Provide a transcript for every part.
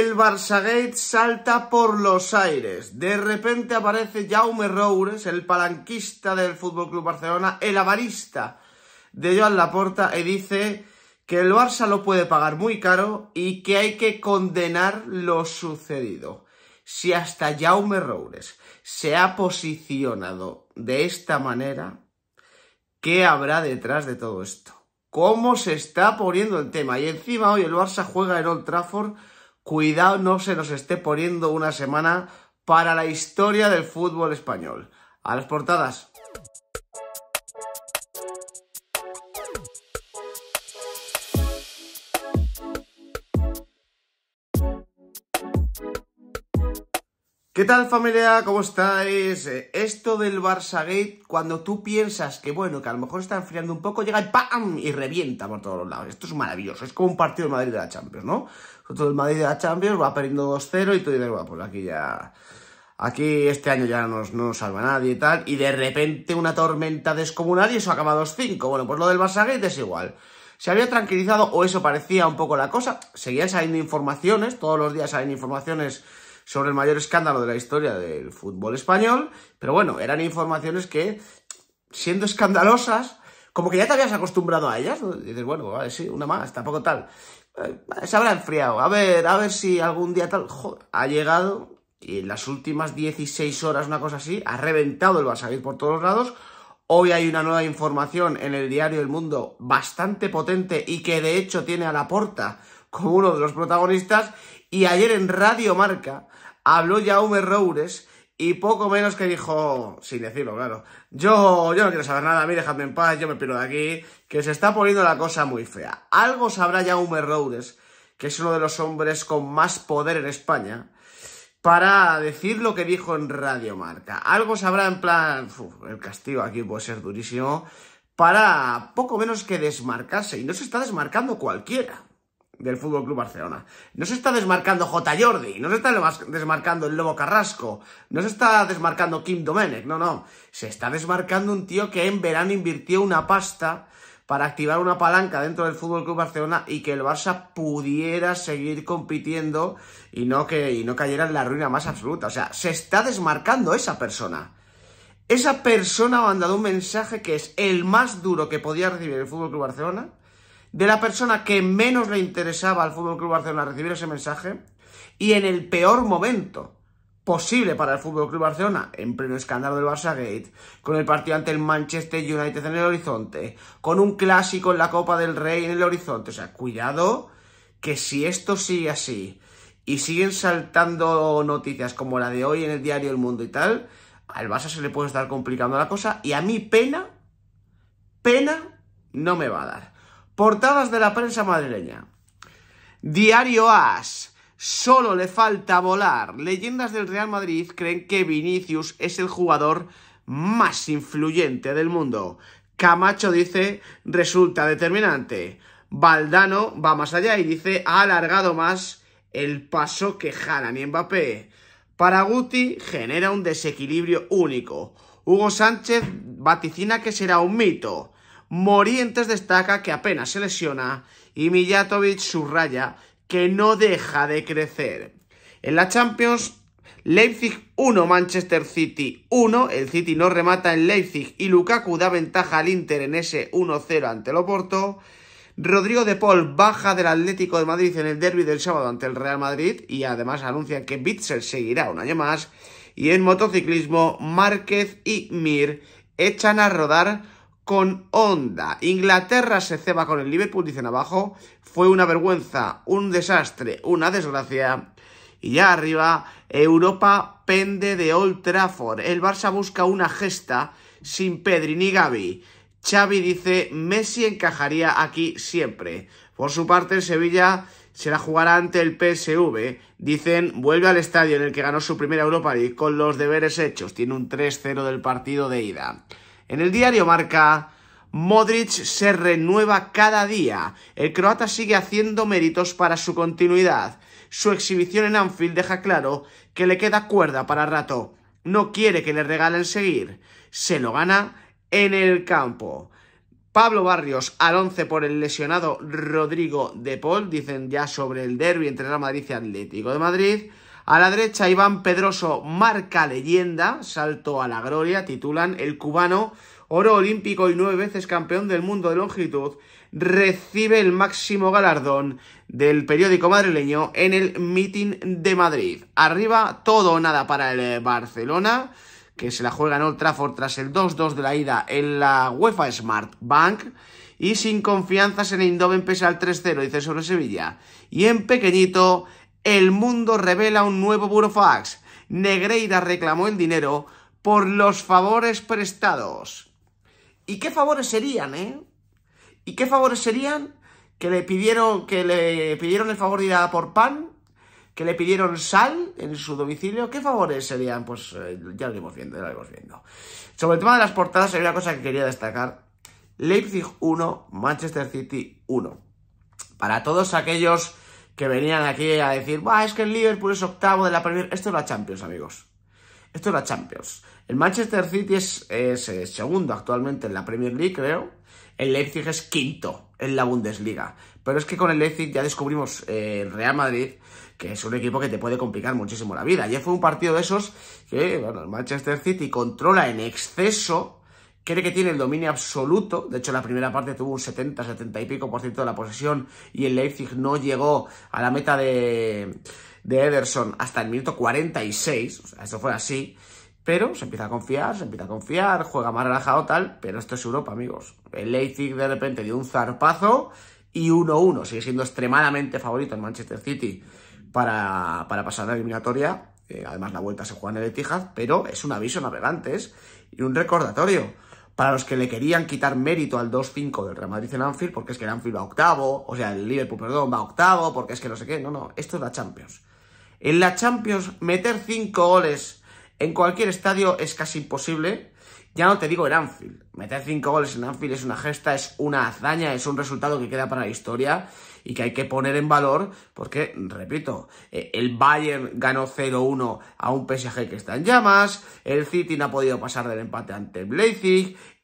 El Barçagate salta por los aires. De repente aparece Jaume Roures, el palanquista del Fútbol Club Barcelona, el avarista de Joan Laporta, y dice que el Barça lo puede pagar muy caro y que hay que condenar lo sucedido. Si hasta Jaume Roures se ha posicionado de esta manera, ¿qué habrá detrás de todo esto? ¿Cómo se está poniendo el tema? Y encima hoy el Barça juega en Old Trafford cuidado no se nos esté poniendo una semana para la historia del fútbol español. A las portadas. ¿Qué tal familia? ¿Cómo estáis? Eh, esto del Barça Gate, cuando tú piensas que bueno, que a lo mejor está enfriando un poco, llega y ¡pam! y revienta por todos los lados. Esto es maravilloso, es como un partido de Madrid de la Champions, ¿no? Todo el Madrid de la Champions va perdiendo 2-0 y tú dices, bueno, pues aquí ya... Aquí este año ya no nos, salva nadie y tal, y de repente una tormenta descomunal y eso acaba 2-5. Bueno, pues lo del Barça Gate es igual se había tranquilizado, o eso parecía un poco la cosa. Seguían saliendo informaciones, todos los días salen informaciones sobre el mayor escándalo de la historia del fútbol español, pero bueno, eran informaciones que, siendo escandalosas, como que ya te habías acostumbrado a ellas, dices, bueno, vale, sí, una más, tampoco tal. Eh, se habrá enfriado, a ver, a ver si algún día tal, ha llegado y en las últimas 16 horas, una cosa así, ha reventado el Basavid por todos lados. Hoy hay una nueva información en el diario El Mundo bastante potente y que de hecho tiene a la porta... como uno de los protagonistas. Y ayer en Radio Marca habló Jaume Roures y poco menos que dijo, sin decirlo, claro, yo, yo no quiero saber nada, a mí dejadme en paz, yo me piro de aquí, que se está poniendo la cosa muy fea. Algo sabrá Jaume Roures, que es uno de los hombres con más poder en España, para decir lo que dijo en Radio Marca. Algo sabrá en plan, el castigo aquí puede ser durísimo, para poco menos que desmarcarse, y no se está desmarcando cualquiera del Fútbol Club Barcelona. No se está desmarcando J. Jordi, no se está desmarcando el Lobo Carrasco, no se está desmarcando Kim Domenech, no, no. Se está desmarcando un tío que en verano invirtió una pasta para activar una palanca dentro del Fútbol Club Barcelona y que el Barça pudiera seguir compitiendo y no, que, y no cayera en la ruina más absoluta. O sea, se está desmarcando esa persona. Esa persona ha mandado un mensaje que es el más duro que podía recibir el Fútbol Club Barcelona de la persona que menos le interesaba al Fútbol Club Barcelona recibir ese mensaje y en el peor momento posible para el Fútbol Club Barcelona, en pleno escándalo del Barça Gate, con el partido ante el Manchester United en el horizonte, con un clásico en la Copa del Rey en el horizonte. O sea, cuidado que si esto sigue así y siguen saltando noticias como la de hoy en el diario El Mundo y tal, al Barça se le puede estar complicando la cosa y a mí pena, pena no me va a dar. Portadas de la prensa madrileña. Diario As. Solo le falta volar. Leyendas del Real Madrid creen que Vinicius es el jugador más influyente del mundo. Camacho dice, resulta determinante. Valdano va más allá y dice, ha alargado más el paso que Hanan y Mbappé. Para Guti genera un desequilibrio único. Hugo Sánchez vaticina que será un mito. Morientes destaca que apenas se lesiona y Mijatovic subraya que no deja de crecer. En la Champions, Leipzig 1, Manchester City 1. El City no remata en Leipzig y Lukaku da ventaja al Inter en ese 1-0 ante el Oporto. Rodrigo de Paul baja del Atlético de Madrid en el derby del sábado ante el Real Madrid y además anuncia que Bitzer seguirá un año más. Y en motociclismo, Márquez y Mir echan a rodar con onda. Inglaterra se ceba con el Liverpool, dicen abajo. Fue una vergüenza, un desastre, una desgracia. Y ya arriba, Europa pende de Old Trafford. El Barça busca una gesta sin Pedri ni Gaby. Xavi dice, Messi encajaría aquí siempre. Por su parte, Sevilla se la jugará ante el PSV. Dicen, vuelve al estadio en el que ganó su primera Europa y con los deberes hechos. Tiene un 3-0 del partido de ida. En el diario marca, Modric se renueva cada día. El croata sigue haciendo méritos para su continuidad. Su exhibición en Anfield deja claro que le queda cuerda para rato. No quiere que le regalen seguir. Se lo gana en el campo. Pablo Barrios al once por el lesionado Rodrigo de Paul, dicen ya sobre el derby entre Real Madrid y Atlético de Madrid. A la derecha, Iván Pedroso marca leyenda, salto a la gloria, titulan el cubano, oro olímpico y nueve veces campeón del mundo de longitud, recibe el máximo galardón del periódico madrileño en el meeting de Madrid. Arriba, todo o nada para el Barcelona, que se la juega en Old Trafford tras el 2-2 de la ida en la UEFA Smart Bank y sin confianzas en Indoven pese al 3-0, dice sobre Sevilla. Y en pequeñito, el Mundo revela un nuevo burofax. Negreira reclamó el dinero por los favores prestados. ¿Y qué favores serían, eh? ¿Y qué favores serían? Que le pidieron, que le pidieron el favor de ir a por pan, que le pidieron sal en su domicilio. ¿Qué favores serían? Pues eh, ya lo iremos viendo, ya lo iremos viendo. Sobre el tema de las portadas, hay una cosa que quería destacar. Leipzig 1, Manchester City 1. Para todos aquellos que venían aquí a decir, Buah, es que el Liverpool es octavo de la Premier. Esto es la Champions, amigos. Esto es la Champions. El Manchester City es, es, eh, segundo actualmente en la Premier League, creo. El Leipzig es quinto en la Bundesliga. Pero es que con el Leipzig ya descubrimos eh, el Real Madrid, que es un equipo que te puede complicar muchísimo la vida. Ya fue un partido de esos que bueno, el Manchester City controla en exceso cree que tiene el dominio absoluto. De hecho, la primera parte tuvo un 70, 70 y pico por ciento de la posesión y el Leipzig no llegó a la meta de, Ederson hasta el minuto 46. O sea, eso fue así. Pero se empieza a confiar, se empieza a confiar, juega más relajado tal, pero esto es Europa, amigos. El Leipzig de repente dio un zarpazo y 1-1. Sigue siendo extremadamente favorito en Manchester City para, pasar a la eliminatoria. Eh, además, la vuelta se juega en el Etihad, pero es un aviso navegantes y un recordatorio para los que le querían quitar mérito al 2-5 del Real Madrid en Anfield, porque es que el Anfield va octavo, o sea, el Liverpool, perdón, va octavo, porque es que no sé qué, no, no, esto es la Champions. En la Champions, meter 5 goles en cualquier estadio es casi imposible, ya no te digo en Anfield, meter 5 goles en Anfield es una gesta, es una hazaña, es un resultado que queda para la historia, y que hay que poner en valor porque, repito, eh, el Bayern ganó 0-1 a un PSG que está en llamas, el City no ha podido pasar del empate ante el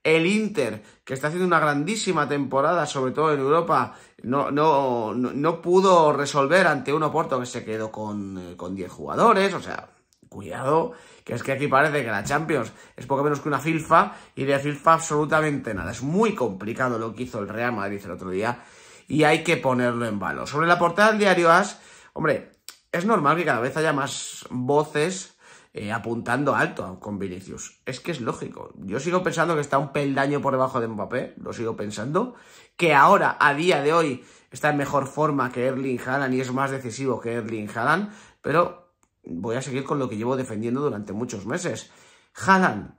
el Inter, que está haciendo una grandísima temporada, sobre todo en Europa, no, no, pudo resolver ante un Oporto que se quedó con, eh, con 10 jugadores, o sea, cuidado, que es que aquí parece que la Champions es poco menos que una FIFA y de FIFA absolutamente nada. Es muy complicado lo que hizo el Real Madrid el otro día y hay que ponerlo en valor. Sobre la portada del diario As, hombre, es normal que cada vez haya más voces eh, apuntando alto con Vinicius. Es que es lógico. Yo sigo pensando que está un peldaño por debajo de Mbappé, lo sigo pensando, que ahora, a día de hoy, está en mejor forma que Erling Haaland y es más decisivo que Erling Haaland, pero voy a seguir con lo que llevo defendiendo durante muchos meses. Haaland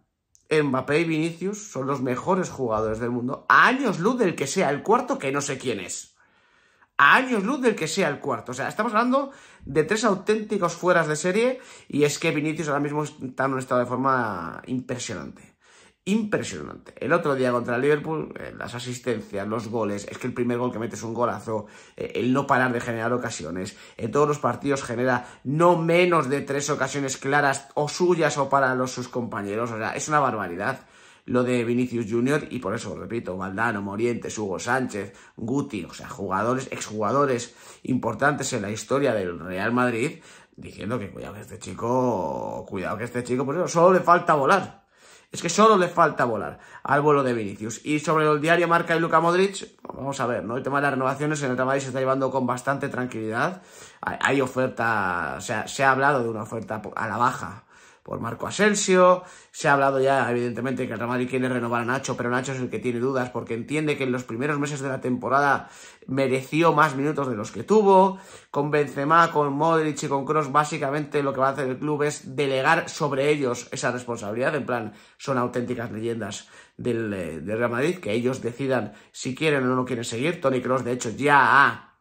Mbappé y Vinicius son los mejores jugadores del mundo. A años luz del que sea el cuarto, que no sé quién es. A años luz del que sea el cuarto. O sea, estamos hablando de tres auténticos fueras de serie y es que Vinicius ahora mismo está en un estado de forma impresionante impresionante. El otro día contra el Liverpool, eh, las asistencias, los goles, es que el primer gol que metes es un golazo, eh, el no parar de generar ocasiones, en todos los partidos genera no menos de tres ocasiones claras o suyas o para los sus compañeros, o sea, es una barbaridad lo de Vinicius Junior y por eso, repito, Valdano, Morientes, Hugo Sánchez, Guti, o sea, jugadores, exjugadores importantes en la historia del Real Madrid, diciendo que cuidado que este chico, cuidado que este chico, por pues eso solo le falta volar. Es que solo le falta volar al vuelo de Vinicius. Y sobre el diario Marca y Luca Modric, vamos a ver, ¿no? El tema de las renovaciones en el Real Madrid se está llevando con bastante tranquilidad. Hay, oferta, o sea, se ha hablado de una oferta a la baja por Marco Asensio. Se ha hablado ya, evidentemente, que el Real Madrid quiere renovar a Nacho, pero Nacho es el que tiene dudas porque entiende que en los primeros meses de la temporada mereció más minutos de los que tuvo. Con Benzema, con Modric y con Cross, básicamente lo que va a hacer el club es delegar sobre ellos esa responsabilidad. En plan, son auténticas leyendas del, eh, Real Madrid, que ellos decidan si quieren o no quieren seguir. Tony Cross, de hecho, ya ha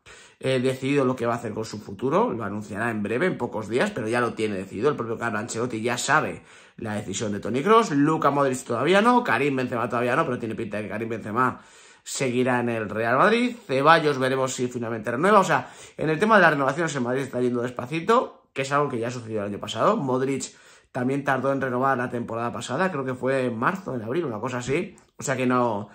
eh, decidido lo que va a hacer con su futuro, lo anunciará en breve, en pocos días, pero ya lo tiene decidido, el propio Carlo Ancelotti ya sabe la decisión de Tony Cross, Luca Modric todavía no, Karim Benzema todavía no, pero tiene pinta de que Karim Benzema seguirá en el Real Madrid, Ceballos veremos si finalmente renueva, o sea, en el tema de las renovaciones en Madrid está yendo despacito, que es algo que ya sucedió el año pasado, Modric también tardó en renovar la temporada pasada, creo que fue en marzo, en abril, una cosa así, o sea que no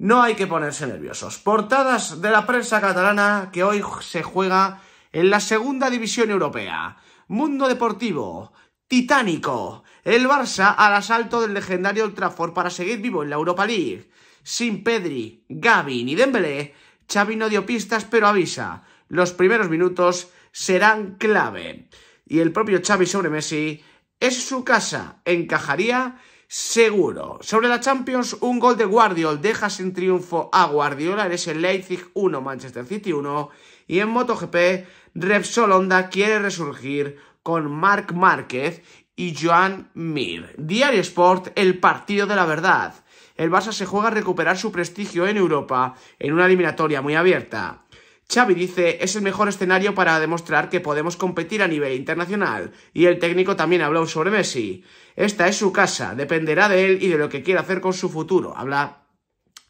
no hay que ponerse nerviosos. Portadas de la prensa catalana que hoy se juega en la segunda división europea. Mundo Deportivo, titánico. El Barça al asalto del legendario Ultrafor para seguir vivo en la Europa League. Sin Pedri, Gavi ni Dembélé, Xavi no dio pistas pero avisa. Los primeros minutos serán clave. Y el propio Xavi sobre Messi es su casa. Encajaría seguro. Sobre la Champions, un gol de Guardiola deja sin triunfo a Guardiola, en el Leipzig 1, Manchester City 1. Y en MotoGP, Repsol Honda quiere resurgir con Marc Márquez y Joan Mir. Diario Sport, el partido de la verdad. El Barça se juega a recuperar su prestigio en Europa en una eliminatoria muy abierta. Xavi dice, es el mejor escenario para demostrar que podemos competir a nivel internacional. Y el técnico también habló sobre Messi. Esta es su casa, dependerá de él y de lo que quiera hacer con su futuro. Habla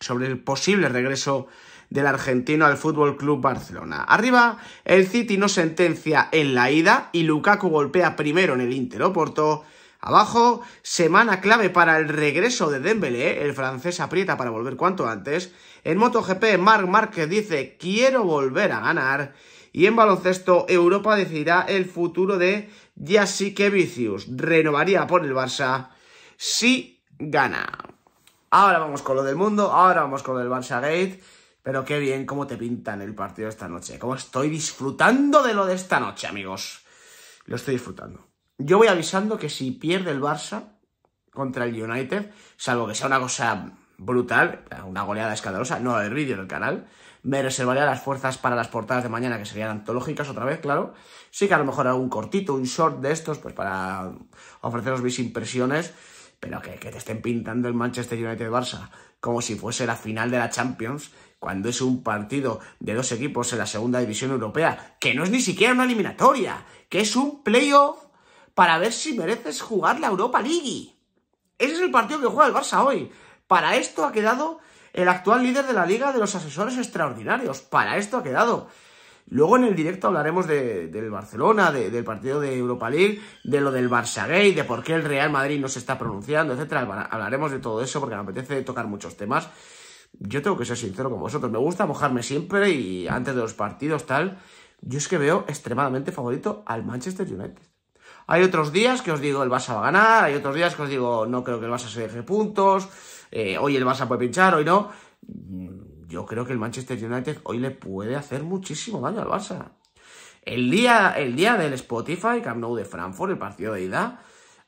sobre el posible regreso del argentino al Fútbol Club Barcelona. Arriba, el City no sentencia en la ida y Lukaku golpea primero en el Inter Oporto Abajo, semana clave para el regreso de Dembélé, el francés aprieta para volver cuanto antes. En MotoGP, Marc Márquez dice, quiero volver a ganar. Y en baloncesto, Europa decidirá el futuro de que Vicius. Renovaría por el Barça si gana. Ahora vamos con lo del mundo, ahora vamos con lo del Barça Gate. Pero qué bien cómo te pintan el partido esta noche. Cómo estoy disfrutando de lo de esta noche, amigos. Lo estoy disfrutando. Yo voy avisando que si pierde el Barça contra el United, salvo que sea una cosa brutal, una goleada escandalosa, no va a haber vídeo en el canal, me reservaría las fuerzas para las portadas de mañana, que serían antológicas otra vez, claro. Sí que a lo mejor un cortito, un short de estos, pues para ofreceros mis impresiones, pero que, te estén pintando el Manchester United-Barça como si fuese la final de la Champions, cuando es un partido de dos equipos en la segunda división europea, que no es ni siquiera una eliminatoria, que es un playoff para ver si mereces jugar la Europa League. Ese es el partido que juega el Barça hoy. Para esto ha quedado el actual líder de la Liga de los Asesores Extraordinarios. Para esto ha quedado. Luego en el directo hablaremos del Barcelona, del partido de Europa League, de lo del Barça Gay, de por qué el Real Madrid no se está pronunciando, etcétera. Hablaremos de todo eso porque me apetece tocar muchos temas. Yo tengo que ser sincero con vosotros. Me gusta mojarme siempre y antes de los partidos, tal. Yo es que veo extremadamente favorito al Manchester United. Hay otros días que os digo el Barça va a ganar, hay otros días que os digo no creo que el Barça se deje puntos, eh, hoy el Barça puede pinchar, hoy no. Mm, yo creo que el Manchester United hoy le puede hacer muchísimo daño al Barça. El día, el día del Spotify, Camp Nou de Frankfurt, el partido de ida,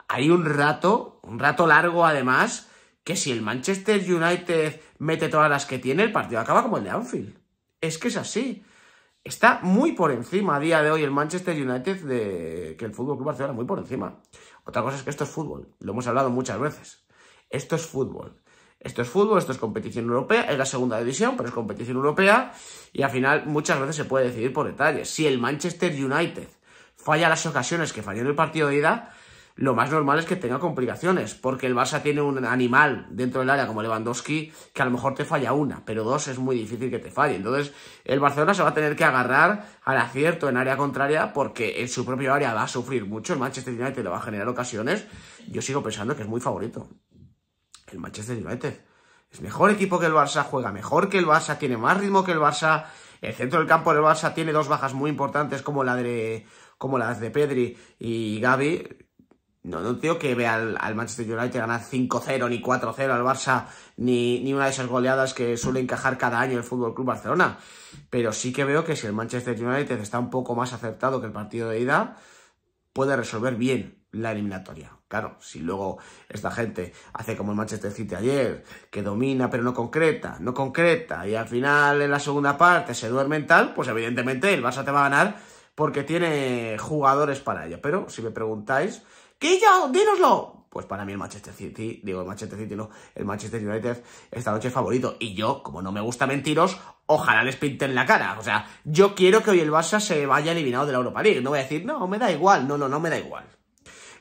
hay un rato, un rato largo además, que si el Manchester United mete todas las que tiene, el partido acaba como el de Anfield. Es que es así. Está muy por encima a día de hoy el Manchester United de que el Fútbol Club Barcelona, muy por encima. Otra cosa es que esto es fútbol, lo hemos hablado muchas veces. Esto es fútbol. Esto es fútbol, esto es competición europea, es la segunda división, pero es competición europea y al final muchas veces se puede decidir por detalles. Si el Manchester United falla las ocasiones que falló en el partido de ida, lo más normal es que tenga complicaciones, porque el Barça tiene un animal dentro del área como Lewandowski que a lo mejor te falla una, pero dos es muy difícil que te falle. Entonces, el Barcelona se va a tener que agarrar al acierto en área contraria porque en su propio área va a sufrir mucho. El Manchester United le va a generar ocasiones. Yo sigo pensando que es muy favorito. El Manchester United es mejor equipo que el Barça, juega mejor que el Barça, tiene más ritmo que el Barça. El centro del campo del Barça tiene dos bajas muy importantes como la de como las de Pedri y Gaby no, no que vea al, Manchester United ganar 5-0 ni 4-0 al Barça, ni, ni, una de esas goleadas que suele encajar cada año el Fútbol Club Barcelona. Pero sí que veo que si el Manchester United está un poco más acertado que el partido de ida, puede resolver bien la eliminatoria. Claro, si luego esta gente hace como el Manchester City ayer, que domina pero no concreta, no concreta, y al final en la segunda parte se duerme tal, pues evidentemente el Barça te va a ganar porque tiene jugadores para ello. Pero si me preguntáis que ya ¡Dínoslo! Pues para mí el Manchester City, digo el Manchester City, no, el Manchester United esta noche es favorito. Y yo, como no me gusta mentiros, ojalá les en la cara. O sea, yo quiero que hoy el Barça se vaya eliminado de la Europa League. No voy a decir, no, me da igual. No, no, no me da igual.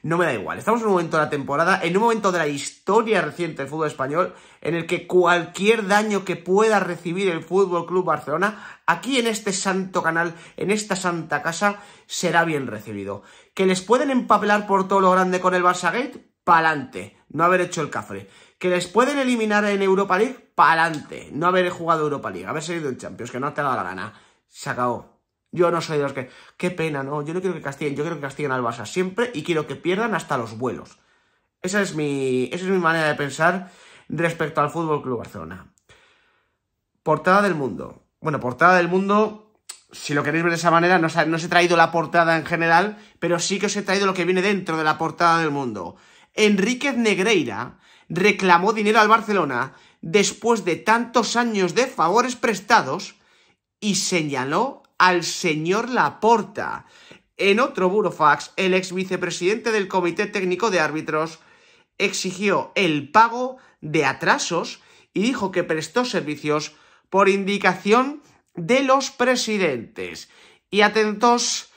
No me da igual. Estamos en un momento de la temporada, en un momento de la historia reciente del fútbol español, en el que cualquier daño que pueda recibir el Fútbol Club Barcelona, aquí en este santo canal, en esta santa casa, será bien recibido que les pueden empapelar por todo lo grande con el Barça Gate, pa'lante, no haber hecho el cafre. Que les pueden eliminar en Europa League, pa'lante, no haber jugado Europa League, haber salido en Champions, que no te ha dado la gana. Se acabó. Yo no soy de los que... Qué pena, no, yo no quiero que castiguen, yo quiero que castiguen al Barça siempre y quiero que pierdan hasta los vuelos. Esa es mi, esa es mi manera de pensar respecto al Fútbol Club Barcelona. Portada del mundo. Bueno, portada del mundo si lo queréis ver de esa manera, no os, he traído la portada en general, pero sí que os he traído lo que viene dentro de la portada del mundo. Enríquez Negreira reclamó dinero al Barcelona después de tantos años de favores prestados y señaló al señor Laporta. En otro burofax, el ex vicepresidente del Comité Técnico de Árbitros exigió el pago de atrasos y dijo que prestó servicios por indicación de los presidentes. Y atentos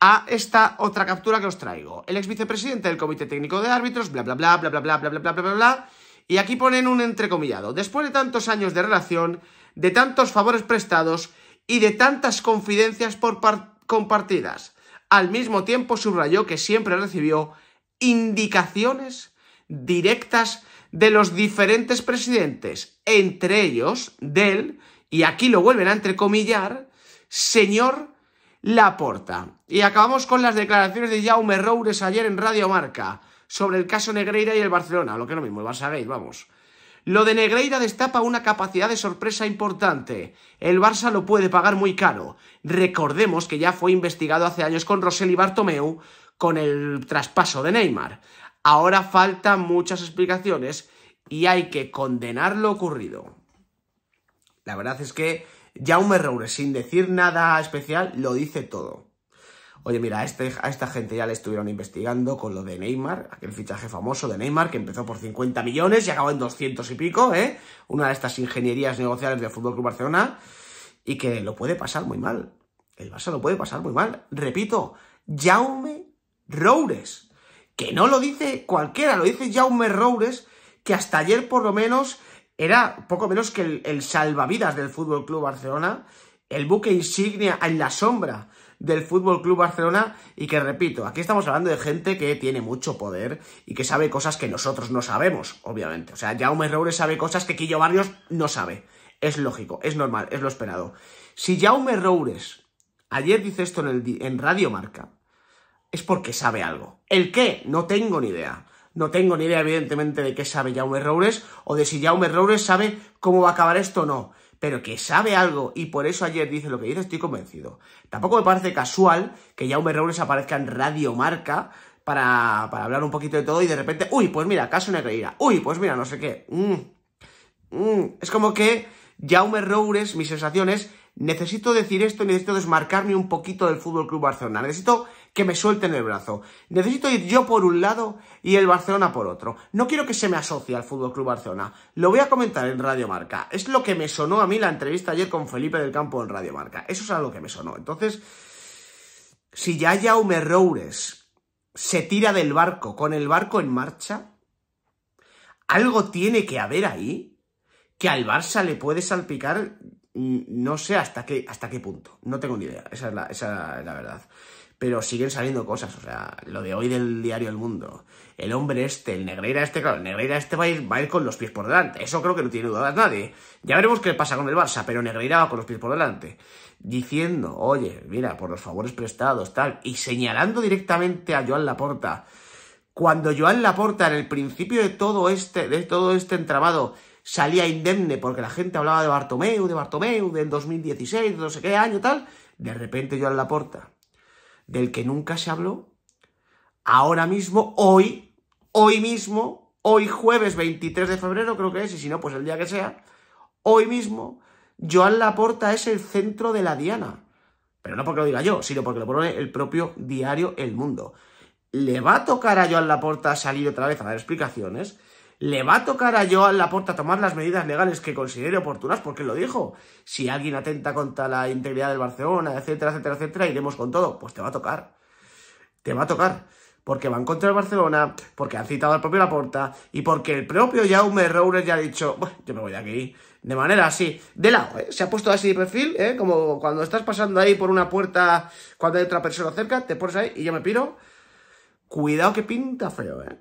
a esta otra captura que os traigo. El ex vicepresidente del Comité Técnico de Árbitros, bla, bla, bla, bla, bla, bla, bla, bla, bla, bla, bla, bla. Y aquí ponen un entrecomillado. Después de tantos años de relación, de tantos favores prestados y de tantas confidencias por compartidas. Al mismo tiempo subrayó que siempre recibió indicaciones directas de los diferentes presidentes, entre ellos del y aquí lo vuelven a entrecomillar, señor Laporta. Y acabamos con las declaraciones de Jaume Roures ayer en Radio Marca sobre el caso Negreira y el Barcelona, lo que no lo mismo, el Barça Gate, vamos. Lo de Negreira destapa una capacidad de sorpresa importante. El Barça lo puede pagar muy caro. Recordemos que ya fue investigado hace años con Rosell Bartomeu con el traspaso de Neymar. Ahora faltan muchas explicaciones y hay que condenar lo ocurrido. La verdad es que Jaume Roure, sin decir nada especial, lo dice todo. Oye, mira, este, a, esta gente ya le estuvieron investigando con lo de Neymar, aquel fichaje famoso de Neymar que empezó por 50 millones y acabó en 200 y pico, ¿eh? Una de estas ingenierías negociales del Fútbol Barcelona y que lo puede pasar muy mal. El Barça lo puede pasar muy mal. Repito, Jaume Roures, que no lo dice cualquiera, lo dice Jaume Roures, que hasta ayer por lo menos era poco menos que el, salvavidas del Fútbol Club Barcelona, el buque insignia en la sombra del Fútbol Club Barcelona. Y que repito, aquí estamos hablando de gente que tiene mucho poder y que sabe cosas que nosotros no sabemos, obviamente. O sea, Jaume Roures sabe cosas que Quillo Barrios no sabe. Es lógico, es normal, es lo esperado. Si Jaume Roures ayer dice esto en, el, en Radio Marca, es porque sabe algo. ¿El qué? No tengo ni idea. No tengo ni idea, evidentemente, de qué sabe Jaume Roures o de si Jaume Roures sabe cómo va a acabar esto o no. Pero que sabe algo y por eso ayer dice lo que dice, estoy convencido. Tampoco me parece casual que Jaume Roures aparezca en Radio Marca para, hablar un poquito de todo y de repente, uy, pues mira, caso creída. uy, pues mira, no sé qué. Mm, mm". Es como que Jaume Roures, mis sensaciones, necesito decir esto, necesito desmarcarme un poquito del Fútbol Club Barcelona, necesito que me suelten el brazo. Necesito ir yo por un lado y el Barcelona por otro. No quiero que se me asocie al Fútbol Club Barcelona. Lo voy a comentar en Radio Marca. Es lo que me sonó a mí la entrevista ayer con Felipe del Campo en Radio Marca. Eso es algo que me sonó. Entonces, si ya Jaume Roures se tira del barco con el barco en marcha, algo tiene que haber ahí que al Barça le puede salpicar mm, no sé hasta qué, hasta qué punto. No tengo ni idea. Esa es la, esa es la verdad pero siguen saliendo cosas. O sea, lo de hoy del diario El Mundo, el hombre este, el Negreira este, claro, el Negreira este va a ir, va ir con los pies por delante. Eso creo que no tiene dudas nadie. Ya veremos qué pasa con el Barça, pero Negreira va con los pies por delante. Diciendo, oye, mira, por los favores prestados, tal, y señalando directamente a Joan Laporta. Cuando Joan Laporta, en el principio de todo este, de todo este entramado, salía indemne porque la gente hablaba de Bartomeu, de Bartomeu, del 2016, de no sé qué año, tal, de repente Joan Laporta del que nunca se habló, ahora mismo, hoy, hoy mismo, hoy jueves 23 de febrero creo que es, y si no, pues el día que sea, hoy mismo, Joan Laporta es el centro de la diana. Pero no porque lo diga yo, sino porque lo pone el propio diario El Mundo. ¿Le va a tocar a Joan Laporta salir otra vez a dar explicaciones? le va a tocar a yo Joan Laporta tomar las medidas legales que considere oportunas, porque lo dijo. Si alguien atenta contra la integridad del Barcelona, etcétera, etcétera, etcétera, iremos con todo. Pues te va a tocar. Te va a tocar. Porque van contra el Barcelona, porque han citado al propio Laporta y porque el propio Jaume Rowler ya ha dicho, bueno, yo me voy de aquí. De manera así, de lado, ¿eh? se ha puesto así de perfil, ¿eh? como cuando estás pasando ahí por una puerta, cuando hay otra persona cerca, te pones ahí y yo me piro. Cuidado que pinta feo, ¿eh?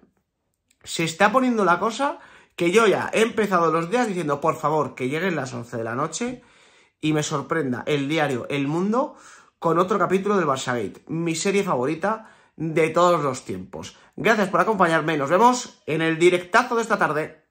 se está poniendo la cosa que yo ya he empezado los días diciendo, por favor, que lleguen las 11 de la noche y me sorprenda el diario El Mundo con otro capítulo del Barça mi serie favorita de todos los tiempos. Gracias por acompañarme nos vemos en el directazo de esta tarde.